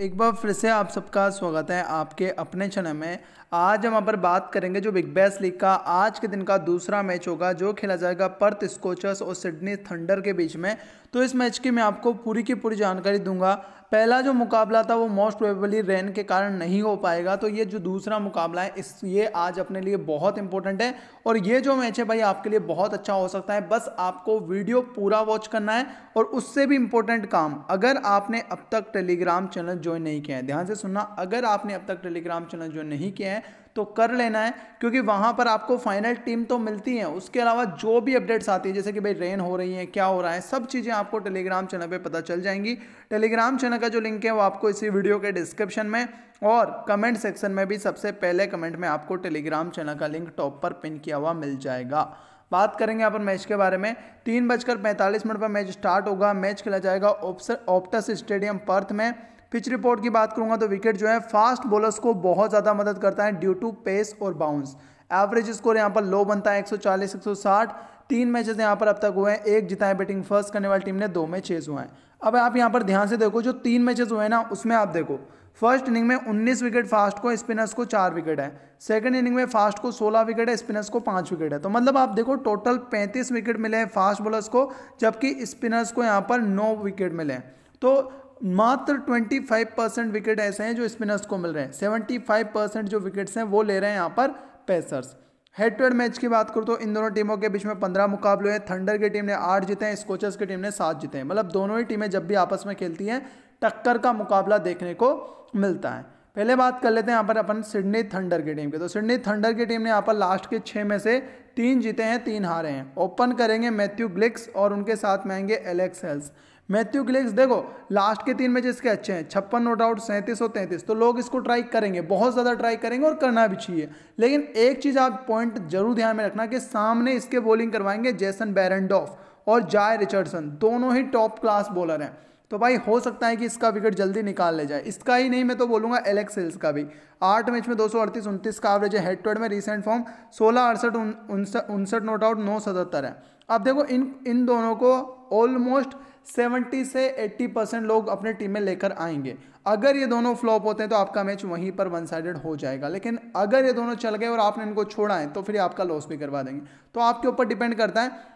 एक बार फिर से आप सबका स्वागत है आपके अपने चैनल में आज हम यहाँ पर बात करेंगे जो बिग बैस लीग का आज के दिन का दूसरा मैच होगा जो खेला जाएगा पर्थ स्कोचर्स और सिडनी थंडर के बीच में तो इस मैच की मैं आपको पूरी की पूरी जानकारी दूंगा पहला जो मुकाबला था वो मोस्ट प्रोबेबली रेन के कारण नहीं हो पाएगा तो ये जो दूसरा मुकाबला है इस ये आज अपने लिए बहुत इंपॉर्टेंट है और ये जो मैच है भाई आपके लिए बहुत अच्छा हो सकता है बस आपको वीडियो पूरा वॉच करना है और उससे भी इंपॉर्टेंट काम अगर आपने अब तक टेलीग्राम चैनल ज्वाइन नहीं किया है ध्यान से सुनना अगर आपने अब तक टेलीग्राम चैनल ज्वाइन नहीं किया है तो कर लेना है क्योंकि वहाँ पर आपको फाइनल टीम तो मिलती है उसके अलावा जो भी अपडेट्स आती है जैसे कि भाई रेन हो रही है क्या हो रहा है सब चीज़ें आपको टेलीग्राम चैनल पर पता चल जाएंगी टेलीग्राम चैनल का जो लिंक है वो आपको इसी वीडियो के डिस्क्रिप्शन में और कमेंट सेक्शन में भी सबसे पहले कमेंट में आपको टेलीग्राम चैनल का लिंक टॉप पर पिन किया हुआ मिल जाएगा बात करेंगे यहाँ पर मैच के बारे में तीन बजकर पैंतालीस मिनट पर मैच स्टार्ट होगा मैच खेला जाएगा ऑप्टस स्टेडियम पर्थ में पिच रिपोर्ट की बात करूंगा तो विकेट जो है फास्ट बॉलर्स को बहुत ज़्यादा मदद करता है ड्यू टू पेस और बाउंस एवरेज स्कोर यहाँ पर लो बनता है 140 160 तीन मैचेस यहाँ पर अब तक हुए हैं एक जिता है बैटिंग फर्स्ट करने वाली टीम ने दो में छेज हुए हैं अब आप यहाँ पर ध्यान से देखो जो तीन मैचेस हुए हैं ना उसमें आप देखो फर्स्ट इनिंग में 19 विकेट फास्ट को स्पिनर्स को चार विकेट है सेकंड इनिंग में फास्ट को 16 विकेट है स्पिनर्स को पांच विकेट है तो मतलब आप देखो टोटल 35 विकेट मिले हैं फास्ट बॉलर्स को जबकि स्पिनर्स को यहाँ पर नौ विकेट मिले हैं तो मात्र 25 परसेंट विकेट ऐसे हैं जो स्पिनर्स को मिल रहे हैं 75 परसेंट जो विकेट्स हैं वो ले रहे हैं यहाँ पर pacers head to head match की बात करूँ तो इन दोनों टीमों के बीच में पंद्रह मुकाबले हैं थंडर की टीम ने आठ जीते हैं स्कोचर्स की टीम ने सात जीते हैं मतलब दोनों ही टीमें जब भी आपस में खेलती हैं टक्कर का मुकाबला देखने को मिलता है पहले बात कर लेते हैं यहाँ पर अपन सिडनी थंडर की टीम की तो सिडनी थंडर की टीम ने यहाँ पर लास्ट के छः में से तीन जीते हैं तीन हारे हैं ओपन करेंगे मैथ्यू ग्लिक्स और उनके साथ में आएंगे एलेक्स हेल्स मैथ्यू ग्लेक्स देखो लास्ट के तीन मैच इसके अच्छे हैं छप्पन नोट आउट सैंतीस और तैंतीस तो लोग इसको ट्राई करेंगे बहुत ज़्यादा ट्राई करेंगे और करना भी चाहिए लेकिन एक चीज़ आप पॉइंट जरूर ध्यान में रखना कि सामने इसके बॉलिंग करवाएंगे जैसन बैरेंडॉफ और जाय रिचर्डसन दोनों ही टॉप क्लास बॉलर हैं तो भाई हो सकता है कि इसका विकेट जल्दी निकाल ले जाए इसका ही नहीं मैं तो बोलूँगा एलेक्स हिल्स का भी आठ मैच में दो सौ अड़तीस उनतीस का एवरेज है हेड टू हेड में रिसेंट फॉर्म सोलह अड़सठ उनसठ नोट आउट नौ सतहत्तर है अब देखो इन इन दोनों को ऑलमोस्ट सेवेंटी से एट्टी परसेंट लोग अपने टीम में लेकर आएंगे अगर ये दोनों फ्लॉप होते हैं तो आपका मैच वहीं पर वन साइडेड हो जाएगा लेकिन अगर ये दोनों चल गए और आपने इनको छोड़ा है तो फिर आपका लॉस भी करवा देंगे तो आपके ऊपर डिपेंड करता है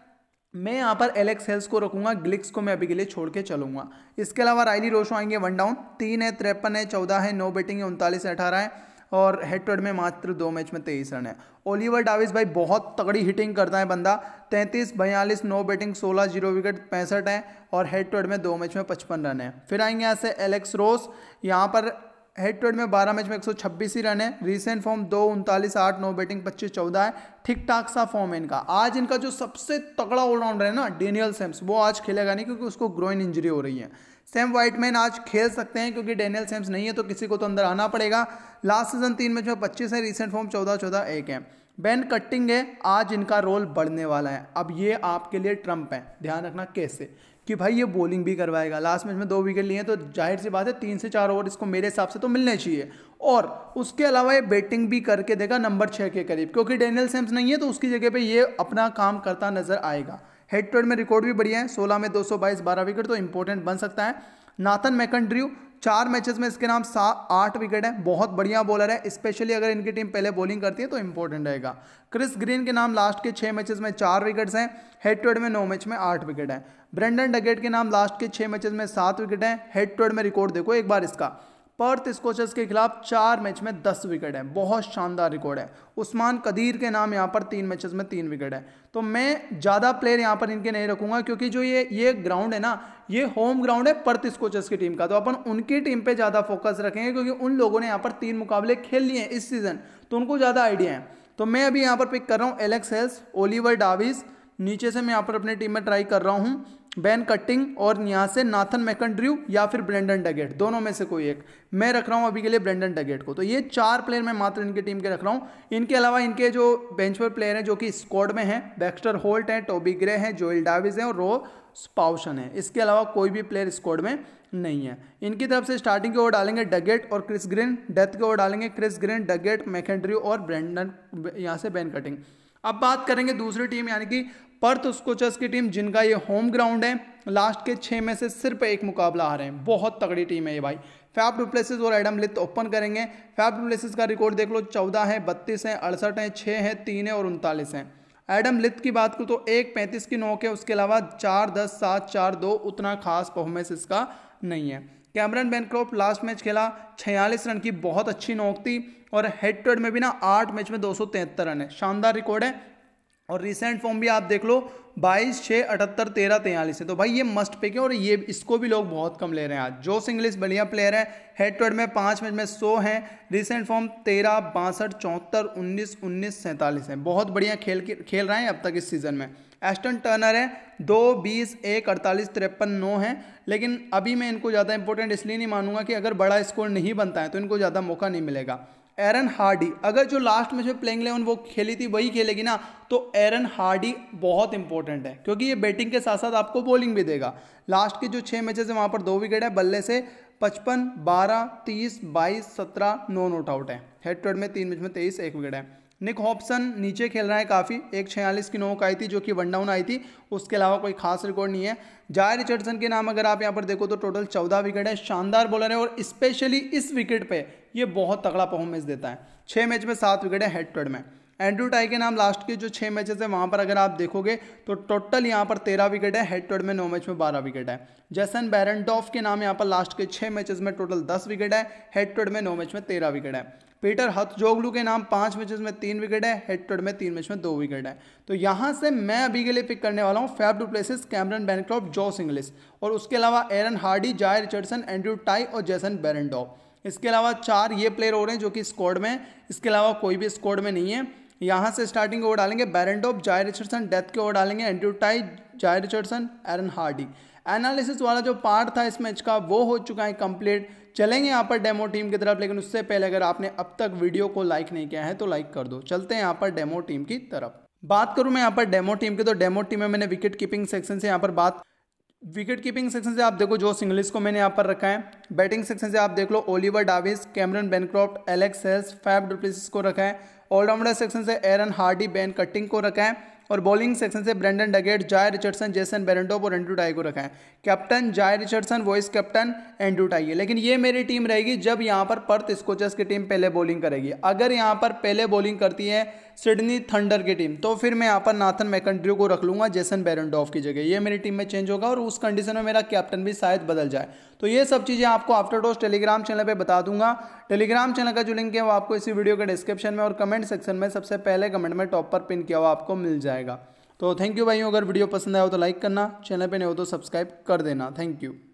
मैं यहाँ पर एलेक्स हेल्स को रखूंगा ग्लिक्स को मैं अभी के लिए छोड़ के चलूंगा इसके अलावा रायली रोशो आएंगे वन डाउन तीन है तिरपन है चौदह है नौ बैटिंग है उनतालीस है अठारह है और हेड टू हेड में मात्र दो मैच में तेईस रन है ओलिवर डाविस भाई बहुत तगड़ी हिटिंग करता है बंदा तैंतीस बयालीस नौ बैटिंग सोलह जीरो विकेट पैंसठ है और हेड टू हेड में दो मैच में पचपन रन है फिर आएंगे यहाँ से एलेक्स रोस यहाँ पर हेड टू हेड में 12 मैच में 126 ही रन है रीसेंट फॉर्म दो उनतालीस आठ नौ बैटिंग पच्चीस चौदह है ठीक ठाक सा फॉर्म है इनका आज इनका जो सबसे तगड़ा ऑलराउंडर है ना डेनियल सेम्स वो आज खेलेगा नहीं क्योंकि उसको ग्रोइन इंजरी हो रही है सैम वाइटमैन आज खेल सकते हैं क्योंकि डेनियल सैम्स नहीं है तो किसी को तो अंदर आना पड़ेगा लास्ट सीजन तीन मैच में पच्चीस है रिसेंट फॉर्म चौदह चौदह एक है बैन कट्टिंग है आज इनका रोल बढ़ने वाला है अब ये आपके लिए ट्रम्प है ध्यान रखना कैसे कि भाई ये बॉलिंग भी करवाएगा लास्ट मैच में दो विकेट लिए हैं तो जाहिर सी बात है तीन से चार ओवर इसको मेरे हिसाब से तो मिलने चाहिए और उसके अलावा ये बैटिंग भी करके देगा नंबर छः के करीब क्योंकि डेनियल सैम्स नहीं है तो उसकी जगह पे ये अपना काम करता नजर आएगा हेड टू हेड में रिकॉर्ड भी बढ़िया है सोलह में दो सौ बाईस बारह विकेट तो इंपॉर्टेंट बन सकता है नाथन मैकंड्रियो चार मैचेस में इसके नाम सात आठ विकेट है बहुत बढ़िया बॉलर है स्पेशली अगर इनकी टीम पहले बॉलिंग करती है तो इंपॉर्टेंट रहेगा क्रिस ग्रीन के नाम लास्ट के छः मैचेस में चार विकेट्स हैं हेड टू हेड में नौ मैच में आठ विकेट है ब्रेंडन डगेट के नाम लास्ट के छः मैचेस में सात विकेट हैं हेड टू हेड में रिकॉर्ड देखो एक बार इसका पर्थ स्कोचर्स के खिलाफ चार मैच में दस विकेट हैं बहुत शानदार रिकॉर्ड है उस्मान कदीर के नाम यहाँ पर तीन मैचेस में तीन विकेट है तो मैं ज़्यादा प्लेयर यहाँ पर इनके नहीं रखूंगा क्योंकि जो ये ये ग्राउंड है ना ये होम ग्राउंड है पर्थ स्कोचर्स की टीम का तो अपन उनकी टीम पर ज़्यादा फोकस रखेंगे क्योंकि उन लोगों ने यहाँ पर तीन मुकाबले खेल लिए हैं इस सीज़न तो उनको ज़्यादा आइडिया है तो मैं अभी यहाँ पर पिक कर रहा हूँ एलेक्स हेल्स ओलिवर डाविस नीचे से मैं यहाँ पर अपनी टीम में ट्राई कर रहा हूँ बैन कटिंग और यहाँ से नाथन मैकंड्रू या फिर ब्रेंडन डगेट दोनों में से कोई एक मैं रख रहा हूँ अभी के लिए ब्रेंडन डगेट को तो ये चार प्लेयर मैं मात्र इनकी टीम के रख रहा हूँ इनके अलावा इनके जो बेंच पर प्लेयर हैं जो कि स्क्वाड में हैं बैक्स्टर होल्ट हैं टोबी ग्रे हैं जोइल डाविज हैं और रो स्पाउशन है इसके अलावा कोई भी प्लेयर स्क्वाड में नहीं है इनकी तरफ से स्टार्टिंग के ओवर डालेंगे डगेट और क्रिस ग्रीन डेथ के ओवर डालेंगे क्रिस ग्रीन डगेट मैकेंड्रू और ब्रेंडन यहाँ से बैन कटिंग अब बात करेंगे दूसरी टीम यानी कि पर्थ स्कोचर्स की टीम जिनका ये होम ग्राउंड है लास्ट के छः में से सिर्फ एक मुकाबला आ रहे हैं बहुत तगड़ी टीम है ये भाई फैप डुप्लेसिस और एडम लिथ ओपन करेंगे फैप डुप्लेसिस का रिकॉर्ड देख लो चौदह है बत्तीस है अड़सठ हैं छः हैं तीन है और उनतालीस हैं एडम लिथ की बात करूँ तो एक पैंतीस की नोक है उसके अलावा चार दस सात चार दो उतना खास परफॉर्मेंस इसका नहीं है कैमरन बैनक्रॉप लास्ट मैच खेला छियालीस रन की बहुत अच्छी नोक थी और हेड टू हेड में भी ना आठ मैच में दो रन है शानदार रिकॉर्ड है और रिसेंट फॉर्म भी आप देख लो बाईस छः अठहत्तर तेरह तेयलीस है तो भाई ये मस्ट पिक है और ये इसको भी लोग बहुत कम ले रहे हैं आज जो सिंग्लिस बढ़िया प्लेयर है हेड टू हेड में पाँच मैच में सौ हैं रिसेंट फॉर्म तेरह बासठ चौहत्तर उन्नीस उन्नीस सैंतालीस हैं बहुत बढ़िया खेल खेल रहे हैं अब तक इस सीज़न में एस्टन टर्नर है दो बीस एक अड़तालीस तिरपन नौ है लेकिन अभी मैं इनको ज़्यादा इंपॉर्टेंट इसलिए नहीं मानूंगा कि अगर बड़ा स्कोर नहीं बनता है तो इनको ज़्यादा मौका नहीं मिलेगा एरन हार्डी अगर जो लास्ट में जो प्लेइंग इलेवन वो खेली थी वही खेलेगी ना तो एरन हार्डी बहुत इंपॉर्टेंट है क्योंकि ये बैटिंग के साथ साथ आपको बॉलिंग भी देगा लास्ट के जो छः मैचेस है वहाँ पर दो विकेट है बल्ले से पचपन बारह तीस बाईस सत्रह नो नोट आउट है हेड टू हेड में तीन मैच में तेईस एक विकेट है निक हॉप्सन नीचे खेल रहा है काफ़ी एक छियालीस की नोक आई थी जो कि वन डाउन आई थी उसके अलावा कोई खास रिकॉर्ड नहीं है जाय रिचर्डसन के नाम अगर आप यहाँ पर देखो तो टोटल चौदह विकेट है शानदार बॉलर है और स्पेशली इस विकेट पे ये बहुत तगड़ा परफॉर्मेंस देता है छः मैच में सात विकेट है हेड टू में एंड्रू टाई के नाम लास्ट के जो छः मैचेस हैं वहाँ पर अगर आप देखोगे तो टोटल यहाँ पर तेरह विकेट है हेड टू में नौ मैच में बारह विकेट है जैसन बैरनडॉफ के नाम यहाँ पर लास्ट के छः मैचेस में टोटल दस विकेट है हेड टू में नौ मैच में तेरह विकेट है पीटर हथ जोगलू के नाम पांच मैचेस में तीन विकेट है टू में तीन मैच में दो विकेट है तो यहां से मैं अभी के लिए पिक करने वाला हूँ फैब प्लेसिस कैमरन बैनक्रॉप जो सिंगलिस और उसके अलावा Aaron Hardie Jhye Richardson Andrew Tye और जैसन बेरेंडो इसके अलावा चार ये प्लेयर हो रहे हैं जो कि स्कॉड में इसके अलावा कोई भी स्कॉड में नहीं है यहाँ से स्टार्टिंग ओवर डालेंगे बैरेंडॉप जाय रिचर्डसन डेथ के ओवर डालेंगे Andrew Tye Jhye Richardson Aaron Hardie analysis वाला जो पार्ट था इस मैच का वो हो चुका है कंप्लीट चलेंगे यहाँ पर डेमो टीम की तरफ लेकिन उससे पहले अगर आपने अब तक वीडियो को लाइक नहीं किया है तो लाइक कर दो चलते हैं यहाँ पर डेमो टीम की तरफ बात करूँ मैं यहाँ पर डेमो टीम की तो डेमो टीम में मैंने विकेट कीपिंग सेक्शन से यहाँ पर बात विकेट कीपिंग सेक्शन से आप देखो जो सिंगलिस को मैंने यहाँ पर रखा है बैटिंग सेक्शन से आप देख लो Oliver Davies Cameron Bancroft Alex Hales Faf du Plessis को रखा है ऑलराउंडर सेक्शन से एरन हार्डी बैन कटिंग को रखा है और बॉलिंग सेक्शन से Brendan Doggett Jhye Richardson Jason Behrendorff और एंड्रू टाई को रखा है captain Jhye Richardson vice captain Andrew Tye है लेकिन ये मेरी टीम रहेगी जब यहाँ पर पर्थ स्कोचर्स की टीम पहले बॉलिंग करेगी अगर यहाँ पर पहले बॉलिंग करती है सिडनी थंडर की टीम तो फिर मैं यहाँ पर नाथन मैकंड्रू को रख लूँगा जेसन बेरेंडोफ की जगह ये मेरी टीम में चेंज होगा और उस कंडीशन में मेरा कैप्टन भी शायद बदल जाए तो ये सब चीज़ें आपको आफ्टर डोज टेलीग्राम चैनल पे बता दूंगा टेलीग्राम चैनल का जो लिंक है वो आपको इसी वीडियो के डिस्क्रिप्शन में और कमेंट सेक्शन में सबसे पहले कमेंट में टॉप पर पिन किया हुआ आपको मिल जाएगा तो थैंक यू भाइयों अगर वीडियो पसंद आया हो तो लाइक करना चैनल पर नहीं हो तो सब्सक्राइब कर देना थैंक यू